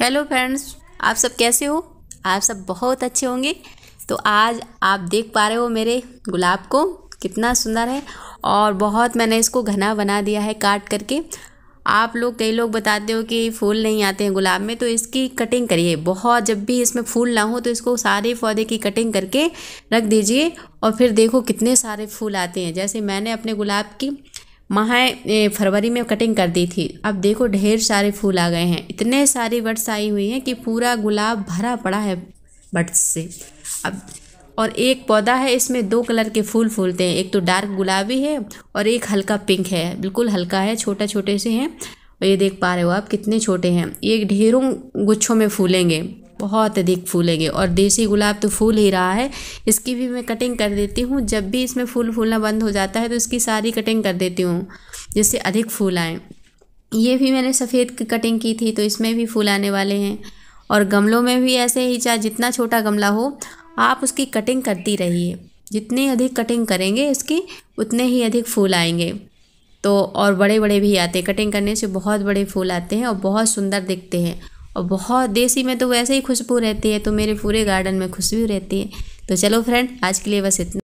hello friends आप सब कैसे हो आप सब बहुत अच्छे होंगे तो आज आप देख पा रहे हो मेरे गुलाब को कितना सुंदर है और बहुत मैंने इसको घना बना दिया है काट करके आप लोग कई लोग बताते हो कि फूल नहीं आते हैं गुलाब में तो इसकी कटिंग करिए बहुत जब भी इसमें फूल ना हो तो इसको सारे पौधे की कटिंग करके रख दीजिए और फिर देखो कितने सारे फूल आते हैं जैसे मैंने अपने गुलाब की माह फरवरी में कटिंग कर दी थी अब देखो ढेर सारे फूल आ गए हैं इतने सारे बट्स आई हुई हैं कि पूरा गुलाब भरा पड़ा है बट्स से अब और एक पौधा है इसमें दो कलर के फूल फूलते हैं एक तो डार्क गुलाबी है और एक हल्का पिंक है बिल्कुल हल्का है छोटा छोटे से हैं और ये देख पा रहे हो आप कितने छोटे हैं ये ढेरों गुच्छों में फूलेंगे बहुत अधिक फूलेंगे और देसी गुलाब तो फूल ही रहा है इसकी भी मैं कटिंग कर देती हूँ जब भी इसमें फूल फूलना बंद हो जाता है तो इसकी सारी कटिंग कर देती हूँ जिससे अधिक फूल आएँ ये भी मैंने सफ़ेद की कटिंग की थी तो इसमें भी फूल आने वाले हैं और गमलों में भी ऐसे ही चाहे जितना छोटा गमला हो आप उसकी कटिंग करती रहिए जितनी अधिक कटिंग करेंगे इसकी उतने ही अधिक फूल आएंगे तो और बड़े बड़े भी आते हैं कटिंग करने से बहुत बड़े फूल आते हैं और बहुत सुंदर दिखते हैं और बहुत देसी में तो वैसे ही खुशबू रहती है तो मेरे पूरे गार्डन में खुशबू रहती है तो चलो फ्रेंड आज के लिए बस इतना